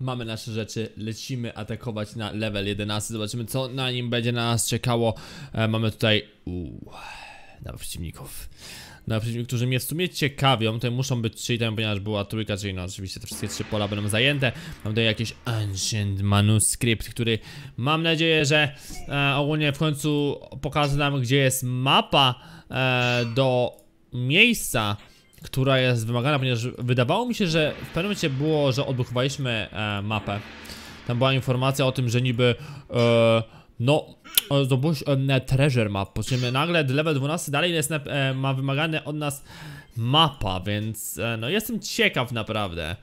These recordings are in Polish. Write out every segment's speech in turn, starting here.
mamy nasze rzeczy, lecimy atakować na level 11, zobaczymy co na nim będzie na nas czekało. E, mamy tutaj Uuu, na przeciwników. Na przeciwników, którzy mnie w sumie ciekawią, tutaj muszą być tam ponieważ była trójka, czyli no oczywiście te wszystkie trzy pola będą zajęte. Mam tutaj jakiś Ancient Manuscript, który mam nadzieję, że e, ogólnie w końcu pokaże nam, gdzie jest mapa e, do miejsca, która jest wymagana, ponieważ wydawało mi się, że w pewnym momencie było, że odblokowaliśmy e, mapę. Tam była informacja o tym, że niby e, no e, zdobyłeś e, treasure map, po czym nagle level 12 dalej jest, e, ma wymagane od nas mapa, więc e, no jestem ciekaw naprawdę.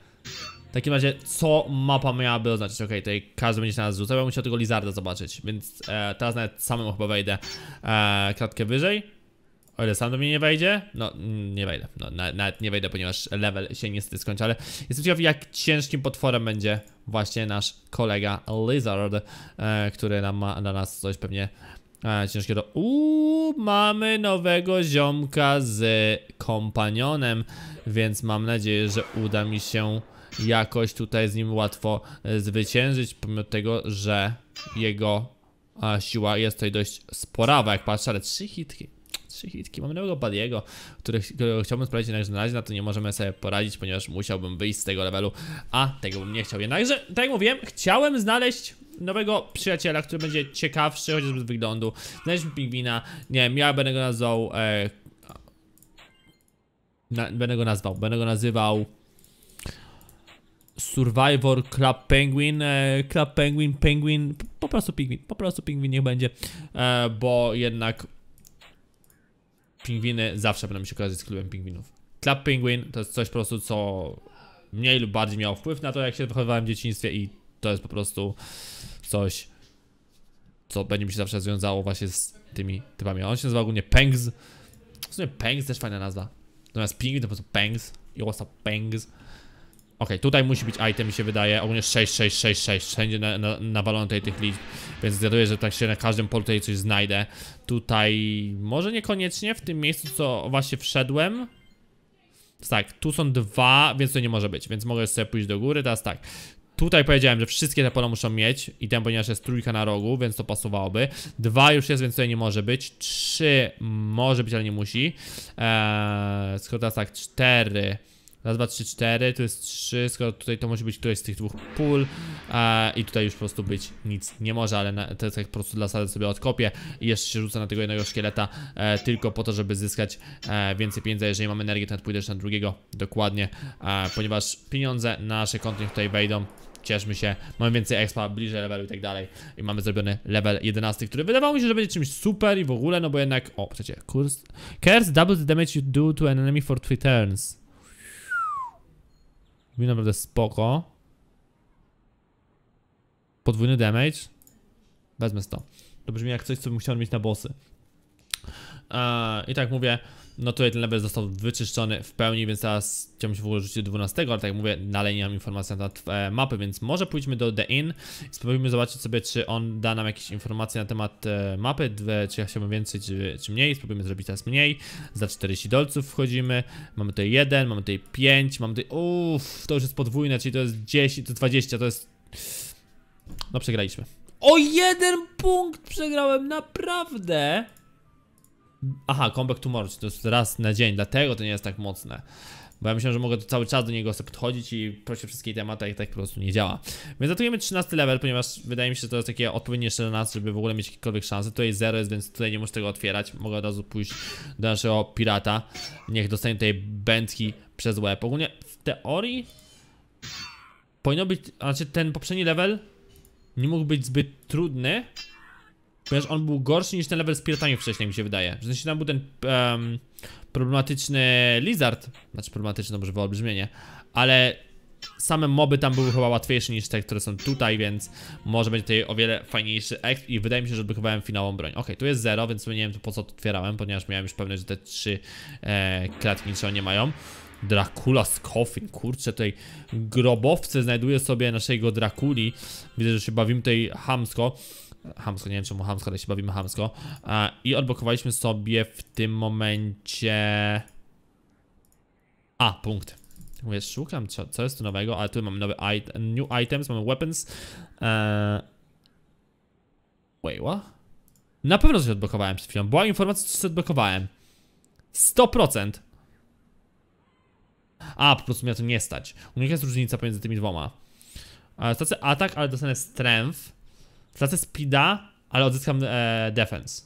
W takim razie, co mapa miałaby oznaczać? Okej, okay, tutaj każdy będzie się nas rzucał, ja bym tego Lizarda zobaczyć, więc e, teraz nawet samemu chyba wejdę kratkę wyżej. O ile sam do mnie nie wejdzie? No, nie wejdę. No, na, nawet nie wejdę, ponieważ level się niestety skończy, ale jestem ciekaw, jak ciężkim potworem będzie właśnie nasz kolega Lizard, e, który nam ma dla nas coś pewnie e, ciężkiego. Uuu, mamy nowego ziomka z kompanionem, więc mam nadzieję, że uda mi się jakoś tutaj z nim łatwo e, zwyciężyć, pomimo tego, że jego a e, siła jest tutaj dość spora, jak patrzę, ale trzy hitki trzy hitki. Mam nowego Badiego, którego chciałbym sprawdzić, jednakże na razie na to nie możemy sobie poradzić, ponieważ musiałbym wyjść z tego levelu, a tego bym nie chciał. Jednakże, tak jak mówiłem, chciałem znaleźć nowego przyjaciela, który będzie ciekawszy, chociażby z wyglądu. Znaleźliśmy pingwina, nie wiem, ja będę go nazwał... E, na, będę go nazwał, będę go nazywał... Survivor Club Penguin, e, Club Penguin, Penguin, po prostu Penguin, po prostu Penguin niech będzie, e, bo jednak pingwiny zawsze będą się kojarzyć z klubem pingwinów. Klap Penguin to jest coś po prostu, co mniej lub bardziej miało wpływ na to, jak się wychowywałem w dzieciństwie i to jest po prostu coś, co będzie mi się zawsze związało właśnie z tymi typami. On się nazywa ogólnie Pengs. W sumie Pengs też fajna nazwa. Natomiast Pingwin to po prostu Pengs i what's up Pengs. Ok, tutaj musi być item mi się wydaje, ogólnie 6666, wszędzie na, na, nawalono tutaj tych liczb, więc zgaduję, że tak się na każdym polu tutaj coś znajdę. Tutaj może niekoniecznie w tym miejscu, co właśnie wszedłem. Tak, tu są dwa, więc to nie może być, więc mogę sobie pójść do góry, teraz tak. Tutaj powiedziałem, że wszystkie te pola muszą mieć i ten, ponieważ jest trójka na rogu, więc to pasowałoby. Dwa już jest, więc tutaj nie może być. Trzy może być, ale nie musi. Eee, skoro teraz tak, cztery... Raz, dwa, trzy, cztery, to jest trzy, skoro tutaj to może być któreś z tych dwóch pól e, I tutaj już po prostu być nic nie może, ale na, to jest tak po prostu dla sady sobie odkopię I jeszcze się rzucę na tego jednego szkieleta e, tylko po to, żeby zyskać e, więcej pieniędzy Jeżeli mam energię, to nawet pójdę na drugiego, dokładnie Ponieważ pieniądze na nasze kontynuują tutaj wejdą cieszmy się, mamy więcej expa, bliżej levelu i tak dalej I mamy zrobiony level 11, który wydawało mi się, że będzie czymś super i w ogóle, no bo jednak, o, przecież kurs Curse doubles the damage you do to an enemy for 3 turns Robi naprawdę spoko. Podwójny damage. Wezmę 100. To brzmi jak coś, co bym chciał mieć na bossy. Eee, I tak mówię, no tutaj ten level został wyczyszczony w pełni, więc teraz chciałbym się w ogóle rzucić do 12, ale tak jak mówię, dalej nie mam informacji na temat e, mapy, więc może pójdźmy do The Inn i spróbujmy zobaczyć sobie, czy on da nam jakieś informacje na temat e, mapy, dwie, czy ja chciałbym więcej, czy, czy mniej. Spróbujmy zrobić teraz mniej. Za 40 dolców wchodzimy, mamy tutaj 1, mamy tutaj 5, mamy tutaj... Uff, to już jest podwójne, czyli to jest 10, to 20, to jest... No przegraliśmy. O jeden punkt przegrałem, naprawdę! Aha, comeback to Morty, to jest raz na dzień, dlatego to nie jest tak mocne. Bo ja myślę, że mogę cały czas do niego sobie podchodzić i prosić wszystkie tematy, a i tak po prostu nie działa. Więc zatrujemy 13 level, ponieważ wydaje mi się, że to jest takie odpowiedniejsze dla nas, żeby w ogóle mieć jakiekolwiek szanse. Tutaj 0 jest, więc tutaj nie muszę tego otwierać. Mogę od razu pójść do naszego pirata. Niech dostanie tej bętki przez łeb. Ogólnie w teorii powinno być, znaczy ten poprzedni level nie mógł być zbyt trudny, Ponieważ on był gorszy niż ten level z piratami wcześniej mi się wydaje W sensie tam był ten um, problematyczny lizard Znaczy problematyczny, dobrze było olbrzymienie Ale same moby tam były chyba łatwiejsze niż te, które są tutaj, więc może będzie tutaj o wiele fajniejszy exp i wydaje mi się, że odblokowałem finałową broń. Ok, tu jest 0, więc nie wiem po co to otwierałem, ponieważ miałem już pewność, że te trzy e, klatki niczego nie mają. Dracula z coffin, kurczę, tutaj grobowce znajduje sobie naszego Drakuli. Widzę, że się bawimy tutaj hamsko hamsko, nie wiem czemu hamsko, ale się bawimy hamsko. I odblokowaliśmy sobie w tym momencie... A, punkt. Mówię, szukam co, co jest tu nowego, ale tu mamy nowy it new items, mamy weapons. Eee... Wait, what? Na pewno coś odblokowałem przed chwilą. Była informacja, co odblokowałem. 100%. A, po prostu mnie to nie stać. U mnie jest różnica pomiędzy tymi dwoma. E, Stację atak, ale dostanę strength. Stracę speeda, ale odzyskam e, defense.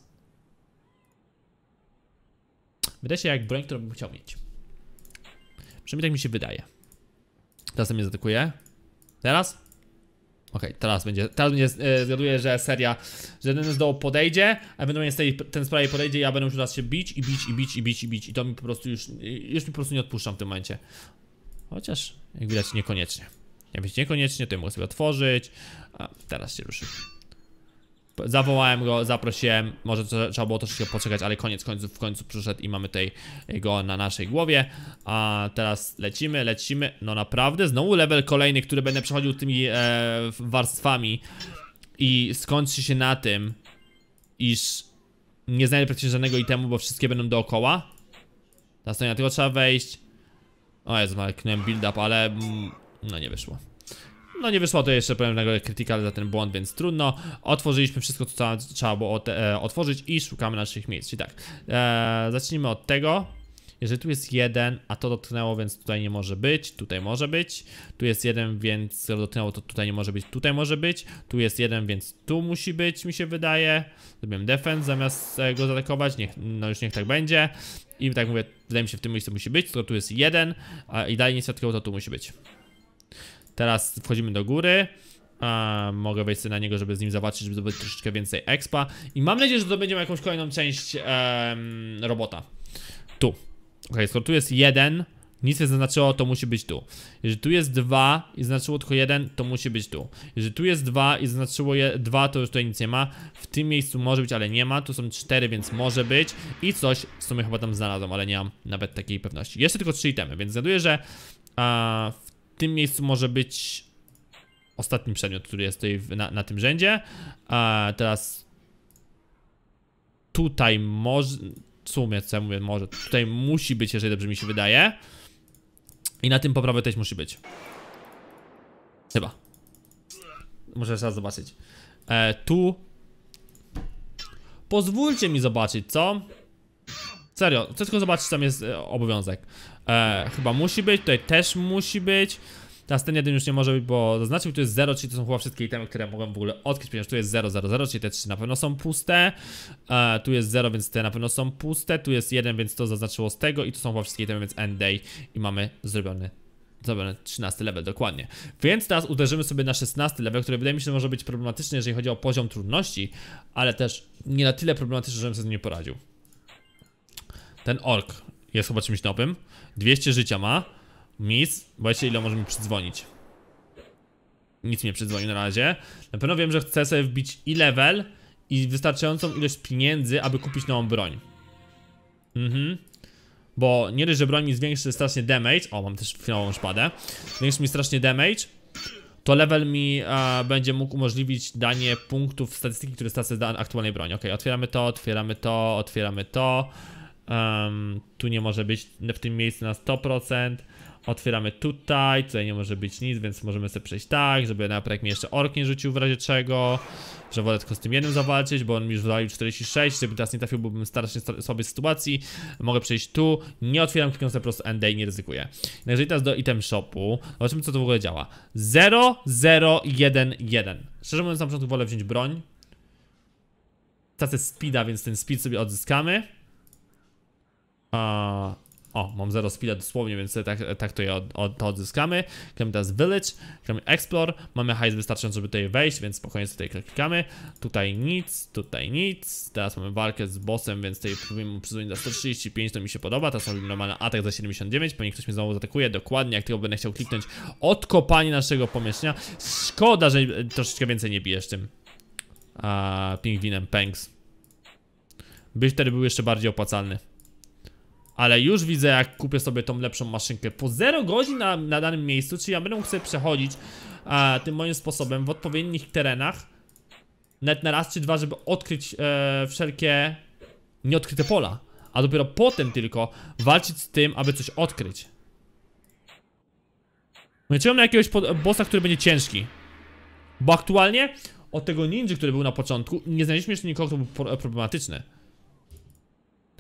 Wydaje się jak broń, którą bym chciał mieć. Przynajmniej tak mi się wydaje. Teraz mnie zatykuje. Teraz? Okej, okay, teraz będzie, teraz będzie, e, zgaduję, że seria, że jeden z dołu podejdzie, a będę z tej, ten z podejdzie i ja będę już raz się bić i bić i bić i bić i bić i to mi po prostu już, już mi po prostu nie odpuszczam w tym momencie. Chociaż, jak widać, niekoniecznie. Jak widać, niekoniecznie, to ja mogę sobie otworzyć, a teraz się ruszy. Zawołałem go, zaprosiłem, może to, trzeba było troszeczkę poczekać, ale koniec końców w końcu przyszedł i mamy tutaj go na naszej głowie. A teraz lecimy, lecimy, no naprawdę, znowu level kolejny, który będę przechodził tymi e, warstwami i skończy się na tym, iż nie znajdę praktycznie żadnego itemu, bo wszystkie będą dookoła. Następnie na tego trzeba wejść. O Jezu, marknąłem build up, ale mm, no nie wyszło. No nie wyszło to jeszcze pewnego krytykala za ten błąd, więc trudno. Otworzyliśmy wszystko, co trzeba było e, otworzyć i szukamy naszych miejsc. Czyli tak, e, zacznijmy od tego. Jeżeli tu jest jeden, a to dotknęło, więc tutaj nie może być, tutaj może być. Tu jest jeden, więc dotknęło, to tutaj nie może być, tutaj może być. Tu jest jeden, więc tu musi być, mi się wydaje. Zrobiłem defense zamiast go zaatakować, niech, no już niech tak będzie. I tak mówię, wydaje mi się, w tym miejscu musi być, tylko tu jest jeden, a i dalej nie świadkowo, to tu musi być. Teraz wchodzimy do góry. A, mogę wejść sobie na niego, żeby z nim zobaczyć, żeby zdobyć troszeczkę więcej expa. I mam nadzieję, że zdobędziemy jakąś kolejną część em, robota. Tu. Ok, skoro tu jest jeden, nic nie zaznaczyło, to musi być tu. Jeżeli tu jest dwa i zaznaczyło tylko jeden, to musi być tu. Jeżeli tu jest dwa i zaznaczyło je, dwa, to już tutaj nic nie ma. W tym miejscu może być, ale nie ma. Tu są cztery, więc może być. I coś w sumie chyba tam znalazłem, ale nie mam nawet takiej pewności. Jeszcze tylko trzy itemy, więc zgaduję, że a, tym miejscu może być ostatni przedmiot, który jest tutaj na, na tym rzędzie. A teraz tutaj może, w sumie co ja mówię, może, tutaj musi być, jeżeli dobrze mi się wydaje. I na tym poprawę też musi być. Chyba. Muszę jeszcze raz zobaczyć. E, tu. Pozwólcie mi zobaczyć, co? Serio, chcę tylko zobaczyć, tam jest e, obowiązek. E, chyba musi być, tutaj też musi być. Teraz ten jeden już nie może być, bo zaznaczył, tu jest 0, czyli to są chyba wszystkie itemy, które mogłem w ogóle odkryć, ponieważ tu jest 0, 0, 0, czyli te 3 na pewno są puste. E, tu jest 0, więc te na pewno są puste. Tu jest 1, więc to zaznaczyło z tego i tu są chyba wszystkie itemy, więc end day i mamy zrobiony Dobra, 13 level, dokładnie. Więc teraz uderzymy sobie na 16 level, który wydaje mi się może być problematyczny, jeżeli chodzi o poziom trudności, ale też nie na tyle problematyczny, żebym sobie z nim poradził. Ten ork jest chyba czymś nowym. 200 życia ma. Mis, boję się ile może mi przydzwonić. Nic mnie przydzwonił na razie. Na pewno wiem, że chcę sobie wbić i level i wystarczającą ilość pieniędzy, aby kupić nową broń. Mhm. Bo nie dość, że broń mi zwiększy strasznie damage. O, mam też finałową szpadę. Zwiększy mi strasznie damage. To level mi e, będzie mógł umożliwić danie punktów statystyki, które stracę z aktualnej broni. Ok, otwieramy to, otwieramy to, otwieramy to. Um, tu nie może być w tym miejscu na 100%. Otwieramy tutaj, tutaj nie może być nic, więc możemy sobie przejść tak, żeby na mi jeszcze ork nie rzucił w razie czego. Że wolę tylko z tym jednym zawalczyć, bo on mi już wydalił 46, żeby teraz nie trafił, byłbym strasznie sobie sytuacji. Mogę przejść tu, nie otwieram, tylko sobie po prostu end i nie ryzykuję. No jeżeli teraz do item shopu, zobaczymy co to w ogóle działa. 0, 0, 1, 1. Szczerze mówiąc na początku wolę wziąć broń. Stacja speeda, więc ten speed sobie odzyskamy. A, o, mam zero spila dosłownie, więc tak, tak to, je od, od, to odzyskamy. Klikamy teraz Village, klikamy Explore. Mamy hajs wystarczający, żeby tutaj wejść, więc spokojnie tutaj klikamy. Tutaj nic, tutaj nic. Teraz mamy walkę z bossem, więc tutaj próbujemy przyzwolić za 135, to mi się podoba. Teraz robimy normalny atak za 79, pewnie ktoś mnie znowu zaatakuje. Dokładnie, jak tylko będę chciał kliknąć odkopanie naszego pomieszczenia. Szkoda, że troszeczkę więcej nie bijesz tym a, pingwinem Pengs. Byś wtedy był jeszcze bardziej opłacalny. Ale już widzę jak kupię sobie tą lepszą maszynkę Po 0 godzin na, na danym miejscu Czyli ja będę mógł przechodzić Tym moim sposobem w odpowiednich terenach Nawet na raz czy dwa, żeby odkryć e, wszelkie Nieodkryte pola A dopiero potem tylko walczyć z tym, aby coś odkryć No na jakiegoś bossa, który będzie ciężki Bo aktualnie od tego ninja, który był na początku Nie znaleźliśmy jeszcze nikogo, kto był problematyczny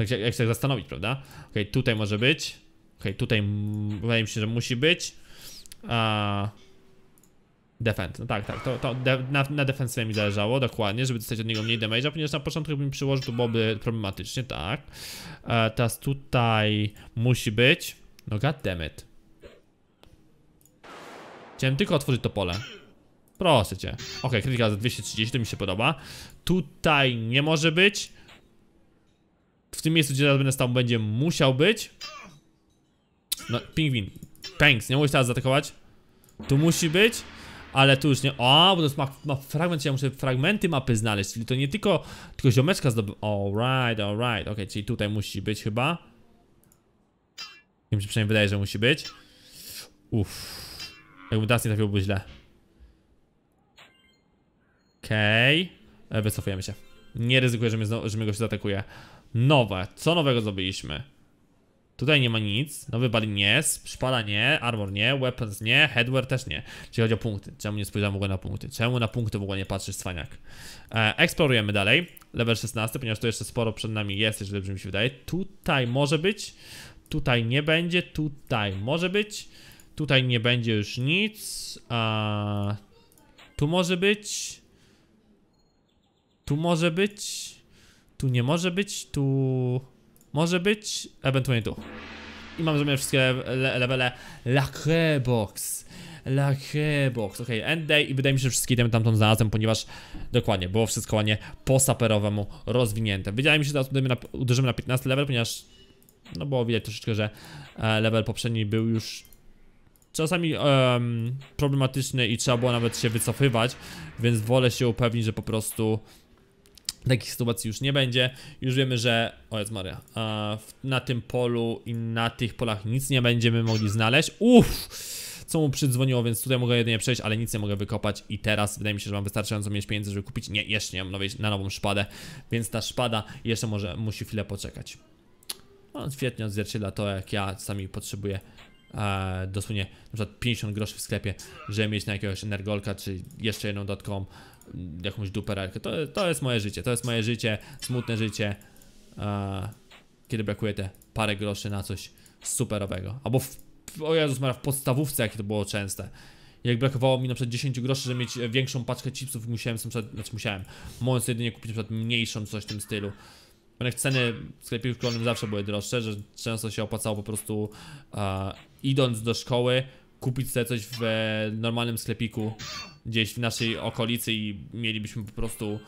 tak się, jak się tak zastanowić, prawda? Ok, tutaj może być. Ok, tutaj wydaje mi się, że musi być. A... Defend, no tak, tak, to, to de na, na defensywie mi zależało, dokładnie, żeby dostać od niego mniej damage'a, ponieważ na początku bym przyłożył, to byłoby problematycznie, tak. E, teraz tutaj musi być, no goddammit. Chciałem tylko otworzyć to pole. Proszę cię. Ok, krytyka za 230, to mi się podoba. Tutaj nie może być w tym miejscu, gdzie teraz będę stał, będzie musiał być No, pingwin Thanks, nie się teraz zaatakować Tu musi być ale tu już nie, o, bo to ma, ma fragment, ja muszę fragmenty mapy znaleźć, czyli to nie tylko, tylko ziomeczka zdobył, alright, alright, ok, czyli tutaj musi być chyba Mi się przynajmniej wydaje, że musi być Uff, Jakby teraz nie trafił, byłby źle Okej, okay. E, wycofujemy się, nie ryzykuję, że mnie, znowu, że mnie zaatakuje Nowe. Co nowego zrobiliśmy? Tutaj nie ma nic. Nowy balin nie, szpala nie, armor nie, weapons nie, headwear też nie. Jeśli chodzi o punkty. Czemu nie spojrzałem w ogóle na punkty? Czemu na punkty w ogóle nie patrzysz, cwaniak? E, eksplorujemy dalej. Level 16, ponieważ tu jeszcze sporo przed nami jest, jeżeli dobrze mi się wydaje. Tutaj może być, tutaj nie będzie, tutaj może być, tutaj nie będzie już nic. Tu może być, tu może być. Tu nie może być, tu może być, ewentualnie tu. I mam zrobione wszystkie levele Lacre Box. Lacre Box, okej, okay, end day i wydaje mi się, że wszystkie itemy tamtą znalazłem, ponieważ dokładnie, było wszystko ładnie po saperowemu rozwinięte. Wydaje mi się, że teraz uderzymy na, uderzymy na 15 level, ponieważ no było widać troszeczkę, że e, level poprzedni był już czasami problematyczny i trzeba było nawet się wycofywać, więc wolę się upewnić, że po prostu Takich sytuacji już nie będzie. Już wiemy, że. O jest Maria. na tym polu i na tych polach nic nie będziemy mogli znaleźć. Uff! co mu przydzwoniło, więc tutaj mogę jedynie przejść, ale nic nie mogę wykopać i teraz wydaje mi się, że mam wystarczająco mieć pieniędzy, żeby kupić, nie, jeszcze nie mam nowej, na nową szpadę, więc ta szpada jeszcze może musi chwilę poczekać. On no, świetnie odzwierciedla to, jak ja sami potrzebuję e, dosłownie na przykład 50 groszy w sklepie, żeby mieć na jakiegoś energolka, czy jeszcze jedną dodatkową jakąś duperarkę. To, to jest moje życie, to jest moje życie, smutne życie, e, kiedy brakuje te parę groszy na coś superowego. Albo w, o Jezus Maria, w podstawówce jakie to było częste. Jak brakowało mi na przykład 10 groszy, żeby mieć większą paczkę chipsów, musiałem na przykład, znaczy musiałem, mogąc jedynie kupić na przykład mniejszą, coś w tym stylu. Ponieważ ceny w sklepie szkolnym zawsze były droższe, że często się opłacało po prostu e, idąc do szkoły, kupić sobie coś w e, normalnym sklepiku gdzieś w naszej okolicy i mielibyśmy po prostu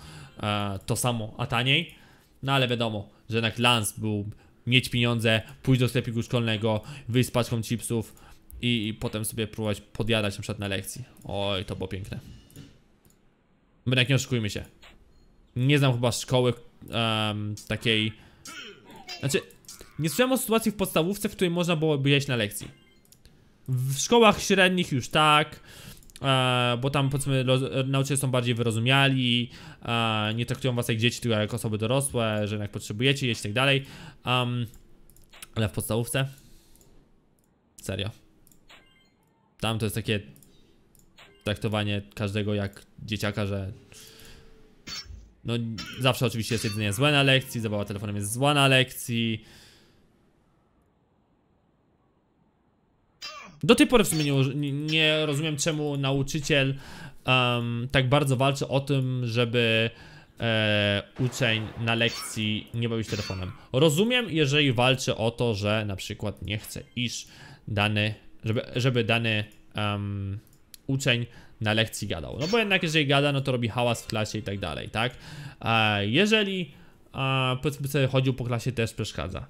e, to samo, a taniej. No ale wiadomo, że jednak lans był mieć pieniądze, pójść do sklepiku szkolnego, wyjść z paczką chipsów i, i potem sobie próbować podjadać na przykład na lekcji. Oj, to było piękne. Jednak nie oszukujmy się. Nie znam chyba szkoły um, takiej... Znaczy, nie słyszałem o sytuacji w podstawówce, w której można byłoby jeść na lekcji. W szkołach średnich już tak, e, bo tam powiedzmy nauczyciele są bardziej wyrozumiali, e, nie traktują was jak dzieci, tylko jak osoby dorosłe, że jak potrzebujecie jeść i tak dalej. Um, ale w podstawówce? Serio. Tam to jest takie traktowanie każdego jak dzieciaka, że no zawsze oczywiście jest jedynie złe na lekcji, zabawa telefonem jest zła na lekcji, Do tej pory w sumie nie, nie rozumiem, czemu nauczyciel um, tak bardzo walczy o tym, żeby e, uczeń na lekcji nie bawił się telefonem. Rozumiem, jeżeli walczy o to, że na przykład nie chce iż dany, żeby, żeby dany um, uczeń na lekcji gadał. No bo jednak jeżeli gada, no to robi hałas w klasie i tak dalej, tak? E, jeżeli e, powiedzmy sobie chodził po klasie też przeszkadza.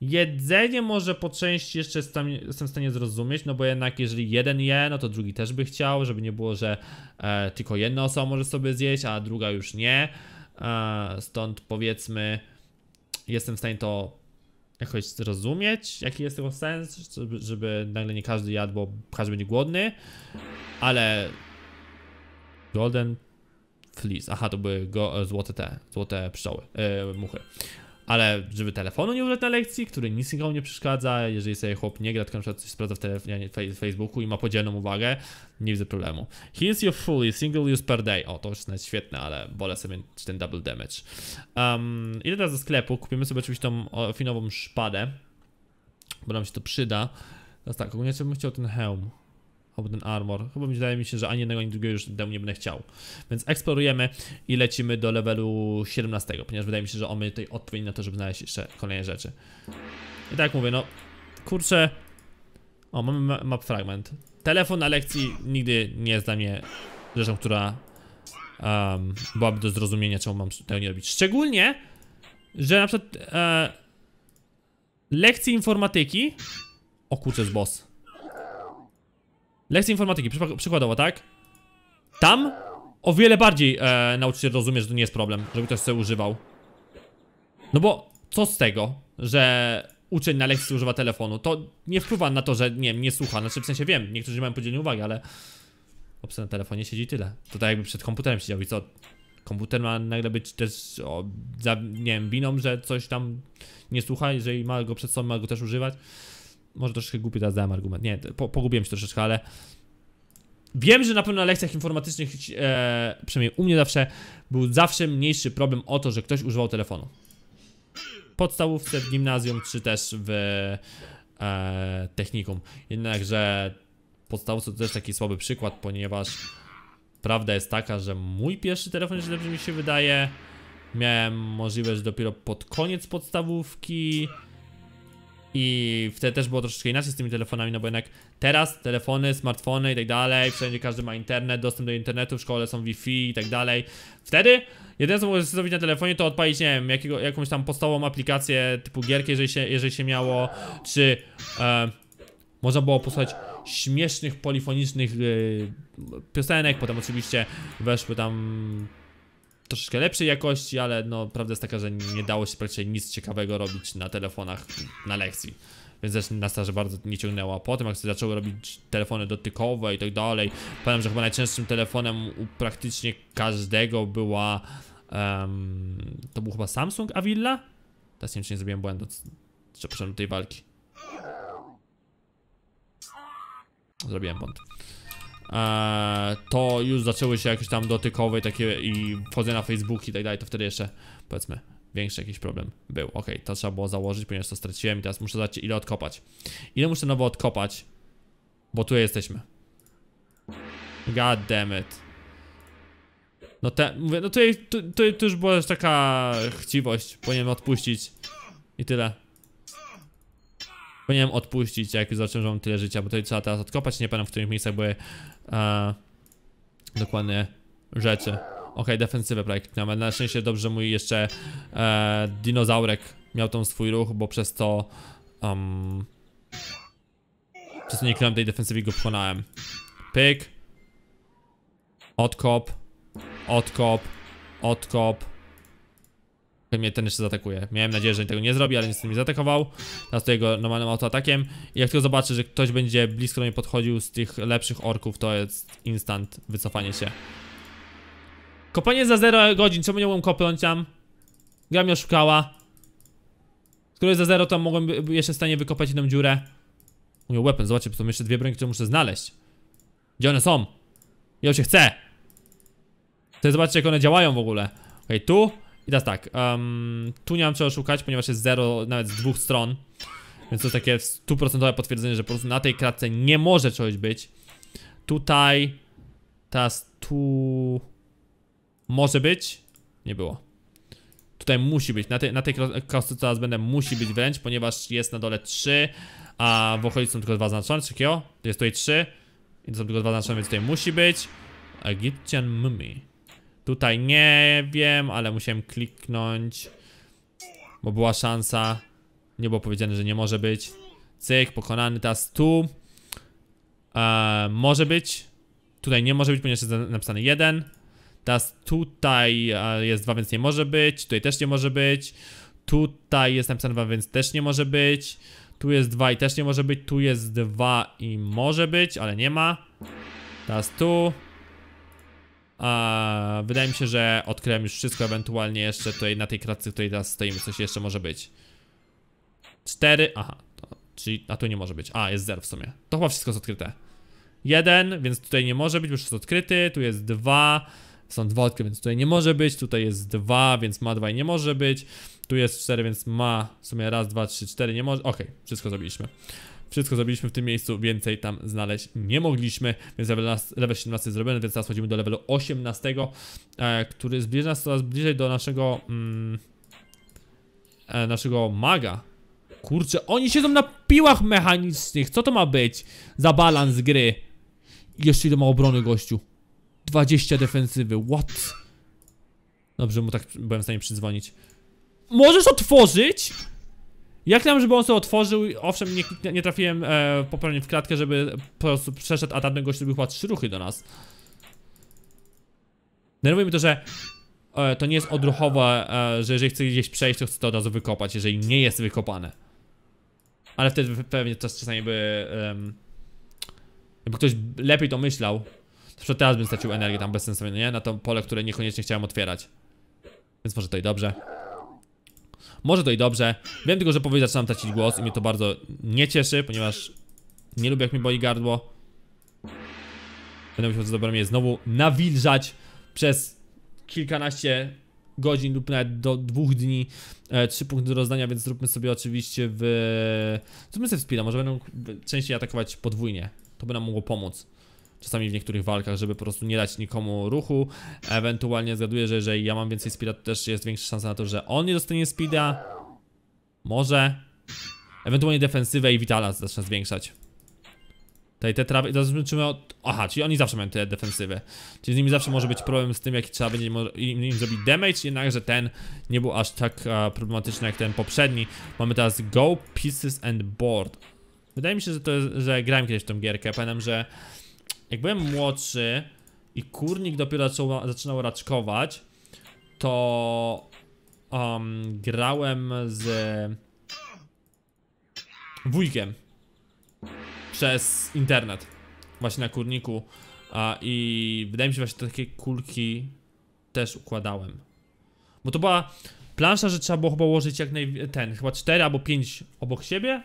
Jedzenie może po części jeszcze jestem w stanie zrozumieć, no bo jednak jeżeli jeden je, no to drugi też by chciał, żeby nie było, że e, tylko jedna osoba może sobie zjeść, a druga już nie. E, stąd powiedzmy, jestem w stanie to jakoś zrozumieć, jaki jest tego sens, żeby, żeby nagle nie każdy jadł, bo każdy będzie głodny, ale Golden Fleece, aha, to były go, złote te, złote pszczoły, e, muchy ale żeby telefonu nie użyć na lekcji, który nic nikomu nie przeszkadza, jeżeli sobie chłop nie gra, tylko na przykład coś sprawdza w telefonie, w Facebooku i ma podzielną uwagę, nie widzę problemu. Here's your fully, single use per day. O, to już jest świetne, ale wolę sobie ten double damage. Um, idę teraz do sklepu, kupimy sobie oczywiście tą finową szpadę, bo nam się to przyda. Teraz tak, ogólnie ja bym chciał ten hełm ten Armor. Chyba wydaje mi się, że ani jednego, ani drugiego już temu nie będę chciał. Więc eksplorujemy i lecimy do levelu 17, ponieważ wydaje mi się, że on mnie tutaj odpowiedzi na to, żeby znaleźć jeszcze kolejne rzeczy. I tak mówię, no kurczę. O, mamy map fragment. Telefon na lekcji nigdy nie jest dla mnie rzeczą, która um, byłaby do zrozumienia, czemu mam tego nie robić. Szczególnie, że na przykład e, lekcje informatyki. O kurczę, z boss. Lekcja informatyki, przykładowo, tak? Tam o wiele bardziej e, nauczyciel rozumie, że to nie jest problem, żeby ktoś sobie używał. No bo co z tego, że uczeń na lekcji używa telefonu? To nie wpływa na to, że nie wiem, nie słucha. Znaczy w sensie wiem, niektórzy nie mają podzielnej uwagi, ale... Obsa na telefonie siedzi tyle. To tak jakby przed komputerem siedział i co? Komputer ma nagle być też, o, za, nie wiem, winą, że coś tam nie słucha, jeżeli ma go przed sobą, ma go też używać może troszeczkę głupi teraz dałem argument, nie, po, pogubiłem się troszeczkę, ale wiem, że na pewno na lekcjach informatycznych, e, przynajmniej u mnie zawsze, był zawsze mniejszy problem o to, że ktoś używał telefonu. W podstawówce, w gimnazjum, czy też w e, technikum. Jednakże podstawówce to też taki słaby przykład, ponieważ prawda jest taka, że mój pierwszy telefon, jeżeli dobrze mi się wydaje, miałem możliwość że dopiero pod koniec podstawówki, i wtedy też było troszeczkę inaczej z tymi telefonami, no bo jednak teraz telefony, smartfony i tak dalej, wszędzie każdy ma internet, dostęp do internetu, w szkole są Wi-Fi i tak dalej. Wtedy jedyne co możesz zrobić na telefonie to odpalić, nie wiem, jakiego, jakąś tam podstawową aplikację typu gierki, jeżeli się, jeżeli się miało, czy e, można było posłuchać śmiesznych, polifonicznych e, piosenek, potem oczywiście weszły tam troszeczkę lepszej jakości, ale no prawda jest taka, że nie dało się praktycznie nic ciekawego robić na telefonach na lekcji. Więc też na starze bardzo nie ciągnęło, a potem jak się zaczęły robić telefony dotykowe i tak dalej Pamiętam, że chyba najczęstszym telefonem u praktycznie każdego była um, To był chyba Samsung Avilla? Teraz nie wiem czy nie zrobiłem błędu, przepraszam do tej walki Zrobiłem błąd E, to już zaczęły się jakieś tam dotykowe takie i wchodzenie na Facebook i tak dalej, to wtedy jeszcze powiedzmy większy jakiś problem był. Ok, to trzeba było założyć, ponieważ to straciłem i teraz muszę zacząć ile odkopać. Ile muszę nowo odkopać? Bo tu jesteśmy. God damn it. No te, mówię, no tutaj, tu, tu, tu już była już taka chciwość, powinienem odpuścić i tyle. Powinienem odpuścić, jak już zacząłem tyle życia, bo tutaj trzeba teraz odkopać, nie pamiętam w których miejscach były e, dokładne rzeczy. Ok, defensywę prawie kliknąłem, no, ale na szczęście dobrze mój jeszcze e, dinozaurek miał tą swój ruch, bo przez to um, przez to nie kliknąłem tej defensywy i go pokonałem. Pyk. Odkop. Odkop. Odkop mnie ten jeszcze zaatakuje. Miałem nadzieję, że tego nie zrobi, ale niestety mnie zaatakował. Teraz to jego normalnym autoatakiem. I jak tylko zobaczę, że ktoś będzie blisko do mnie podchodził z tych lepszych orków, to jest instant wycofanie się. Kopanie za 0 godzin, czemu nie mogłem kopnąć tam? Gra mnie oszukała. Skoro jest za 0, to mogłem jeszcze w stanie wykopać jedną dziurę. Mówię, weapon, zobaczcie, bo to jeszcze dwie broń, które muszę znaleźć. Gdzie one są? Ja się chcę! Chcę zobaczyć, jak one działają w ogóle. Okej, okay, tu. I teraz tak, um, tu nie mam czego szukać, ponieważ jest 0 nawet z dwóch stron. Więc to jest takie stuprocentowe potwierdzenie, że po prostu na tej kratce nie może czegoś być. Tutaj, teraz tu może być, nie było. Tutaj musi być, na tej, na tej kostce teraz będę musi być wręcz, ponieważ jest na dole 3, a w okolicy są tylko dwa znaczone, czy kio? Jest tutaj 3 i to są tylko dwa znaczone, więc tutaj musi być. Egyptian Mummy. Tutaj nie wiem, ale musiałem kliknąć Bo była szansa Nie było powiedziane, że nie może być Cyk, pokonany teraz tu e, Może być Tutaj nie może być, ponieważ jest napisany jeden Teraz tutaj e, jest dwa, więc nie może być Tutaj też nie może być Tutaj jest napisane dwa, więc też nie może być Tu jest dwa i też nie może być Tu jest dwa i może być, ale nie ma Teraz tu a, wydaje mi się, że odkryłem już wszystko, ewentualnie jeszcze tutaj na tej kratce, której teraz stoimy, coś jeszcze może być. Cztery, aha, to, czyli, a tu nie może być, a jest zer w sumie. To chyba wszystko jest odkryte. Jeden, więc tutaj nie może być, bo już jest odkryty, tu jest dwa, są dwa odkryte, więc tutaj nie może być, tutaj jest dwa, więc ma dwa i nie może być. Tu jest cztery, więc ma w sumie raz, dwa, trzy, cztery, nie może, okej, okay, wszystko zrobiliśmy. Wszystko zrobiliśmy w tym miejscu, więcej tam znaleźć nie mogliśmy, więc level 17 zrobiony, więc teraz chodzimy do levelu 18, e, który zbliża nas coraz bliżej do naszego... Mm, e, naszego maga. Kurczę, oni siedzą na piłach mechanicznych, co to ma być za balans gry? I jeszcze ile ma obrony gościu? 20 defensywy, what? Dobrze, mu tak byłem w stanie przydzwonić. Możesz otworzyć? Jak tam, żeby on sobie otworzył, owszem, nie, nie trafiłem e, poprawnie w klatkę, żeby po prostu przeszedł, a tamten gość chyba trzy ruchy do nas. Nerwuje mi to, że e, to nie jest odruchowe, e, że jeżeli chce gdzieś przejść, to chce to od razu wykopać, jeżeli nie jest wykopane. Ale wtedy pewnie to czasami by... Um, jakby ktoś lepiej to myślał, to teraz bym stracił energię tam bezsensownie, nie? Na to pole, które niekoniecznie chciałem otwierać. Więc może to i dobrze. Może to i dobrze. Wiem tylko, że powoli zaczynam tracić głos i mnie to bardzo nie cieszy, ponieważ nie lubię jak mi boli gardło. Będę musiał co dobra mnie znowu nawilżać przez kilkanaście godzin lub nawet do dwóch dni e, trzy punkty do rozdania, więc zróbmy sobie oczywiście w... Zróbmy sobie wspina, może będą częściej atakować podwójnie. To by nam mogło pomóc czasami w niektórych walkach, żeby po prostu nie dać nikomu ruchu. Ewentualnie zgaduję, że jeżeli ja mam więcej speeda, to też jest większa szansa na to, że on nie dostanie speeda. Może. Ewentualnie defensywę i Vitala zacznę zwiększać. Tutaj te trawy, zobaczymy od... Aha, czyli oni zawsze mają te defensywy Czyli z nimi zawsze może być problem z tym, jaki trzeba będzie im, im zrobić damage Jednakże ten nie był aż tak uh, problematyczny jak ten poprzedni Mamy teraz go, pieces and board Wydaje mi się, że to jest, że grałem kiedyś w tą gierkę Pamiętam, że jak byłem młodszy i kurnik dopiero zaczął, zaczynał raczkować, to um, grałem z wujkiem przez internet właśnie na kurniku a, i wydaje mi się właśnie takie kulki też układałem bo to była plansza, że trzeba było chyba ułożyć jak naj... ten, chyba 4 albo 5 obok siebie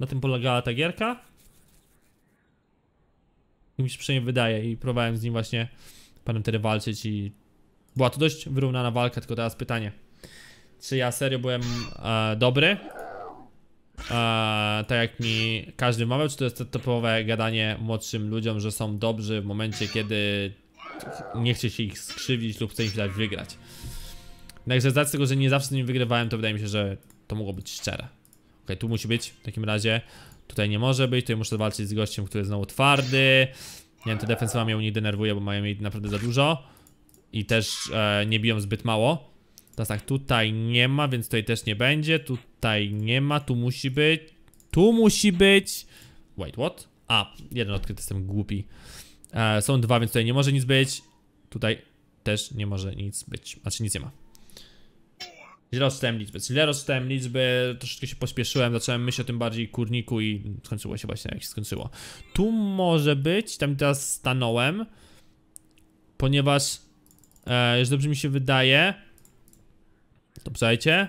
na tym polegała ta gierka mi się przynajmniej wydaje i próbowałem z nim właśnie panem wtedy walczyć i była to dość wyrównana walka, tylko teraz pytanie czy ja serio byłem e, dobry? E, tak jak mi każdy mawiał, czy to jest to typowe gadanie młodszym ludziom, że są dobrzy w momencie, kiedy nie chce się ich skrzywdzić lub chce im się dać wygrać. Także z tego, że nie zawsze z nim wygrywałem, to wydaje mi się, że to mogło być szczere. Ok, tu musi być w takim razie Tutaj nie może być, tutaj muszę walczyć z gościem, który jest znowu twardy. Nie wiem, ta defensywa mnie nie denerwuje, bo mają jej naprawdę za dużo. I też e, nie biją zbyt mało. Teraz tak, tutaj nie ma, więc tutaj też nie będzie. Tutaj nie ma, tu musi być. Tu musi być. Wait, what? A, jeden odkryty, jestem głupi. E, są dwa, więc tutaj nie może nic być. Tutaj też nie może nic być. Znaczy nic nie ma. Źle rozstałem liczby, źle rozstałem liczby, troszeczkę się pospieszyłem, zacząłem myśleć o tym bardziej kurniku i skończyło się właśnie jak się skończyło. Tu może być, tam teraz stanąłem, ponieważ, e, już dobrze mi się wydaje, to słuchajcie,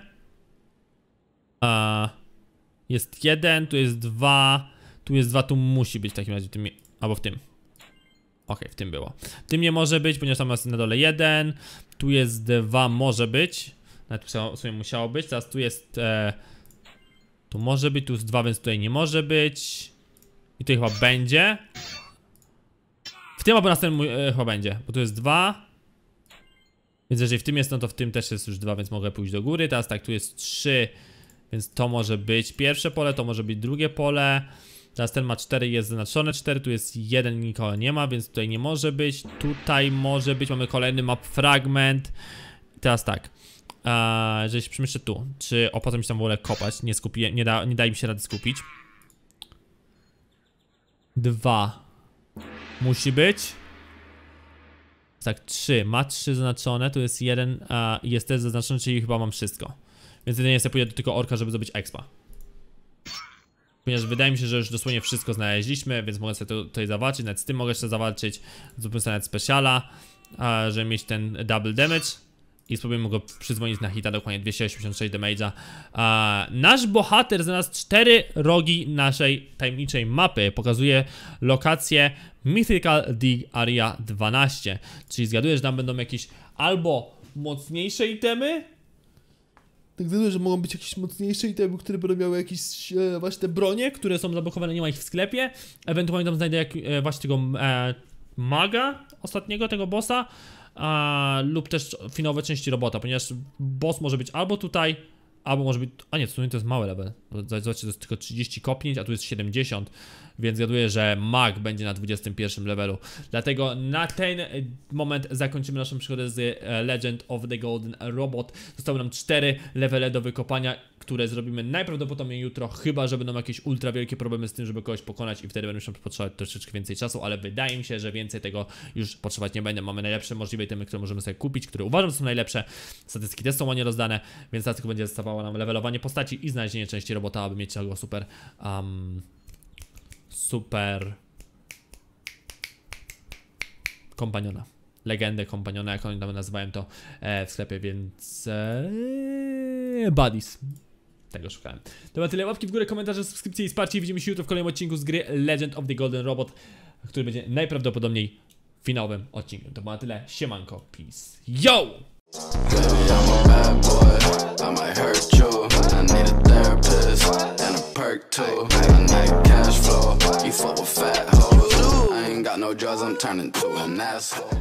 e, jest jeden, tu jest dwa, tu jest dwa, tu musi być w takim razie w tym, albo w tym. Okej, okay, w tym było. W tym nie może być, ponieważ tam jest na dole jeden, tu jest dwa, może być. Nawet w sumie musiało być. Teraz tu jest... E, tu może być, tu jest dwa, więc tutaj nie może być. I tutaj chyba będzie. W tym albo następnym e, chyba będzie, bo tu jest dwa. Więc jeżeli w tym jest, no to w tym też jest już dwa, więc mogę pójść do góry. Teraz tak, tu jest trzy, więc to może być pierwsze pole, to może być drugie pole. Teraz ten ma 4 jest zaznaczone, 4 tu jest 1, nikogo nie ma, więc tutaj nie może być. Tutaj może być, mamy kolejny map fragment. Teraz tak, Eee, jeżeli się przemieszczę tu, czy opłaca mi się tam w ogóle kopać, nie skupię, nie, da, nie daj mi się rady skupić. Dwa. Musi być. Tak, trzy. Ma trzy zaznaczone, tu jest jeden, a jest też zaznaczony, czyli chyba mam wszystko. Więc jedynie sobie pójdę do tylko orka, żeby zdobyć expa. Ponieważ wydaje mi się, że już dosłownie wszystko znaleźliśmy, więc mogę sobie to, tutaj zawalczyć, nawet z tym mogę jeszcze zawalczyć, zupełnie nawet speciala, żeby mieć ten double damage i spróbujemy go przyzwonić na hita, dokładnie 286 damage'a. Eee, nasz bohater znalazł cztery rogi naszej tajemniczej mapy. Pokazuje lokację Mythical Dig Area 12. Czyli zgaduję, że tam będą jakieś albo mocniejsze itemy, tak zgaduję, że mogą być jakieś mocniejsze itemy, które będą miały jakieś e, właśnie te bronie, które są zablokowane, nie ma ich w sklepie. Ewentualnie tam znajdę jak, e, właśnie tego e, maga ostatniego, tego bossa a, lub też finowe części robota, ponieważ boss może być albo tutaj, albo może być... A nie, to jest mały level. Zobaczcie, to jest tylko 30 kopnięć, a tu jest 70 więc gaduję, że mag będzie na 21 levelu. Dlatego na ten moment zakończymy naszą przygodę z e, Legend of the Golden Robot. Zostały nam 4 levele do wykopania, które zrobimy najprawdopodobniej jutro, chyba że będą jakieś ultra wielkie problemy z tym, żeby kogoś pokonać i wtedy będę musiał potrzebować troszeczkę więcej czasu, ale wydaje mi się, że więcej tego już potrzebować nie będę. Mamy najlepsze możliwe itemy, które możemy sobie kupić, które uważam są najlepsze. Statystyki też są ładnie rozdane, więc tylko będzie zostawało nam levelowanie postaci i znalezienie części robota, aby mieć tego super um, super kompaniona. Legendę kompaniona, jak oni tam nazywają to e, w sklepie, więc e, buddies. Tego szukałem. To było tyle. Łapki w górę, komentarze, subskrypcje i wsparcie. Widzimy się jutro w kolejnym odcinku z gry Legend of the Golden Robot, który będzie najprawdopodobniej finałowym odcinkiem. To było tyle. Siemanko, peace. Yo! Baby, I might hurt you. I need a therapist and a perk too. I need cash flow. You fuck with fat hoes. I ain't got no drugs, I'm turning to an asshole.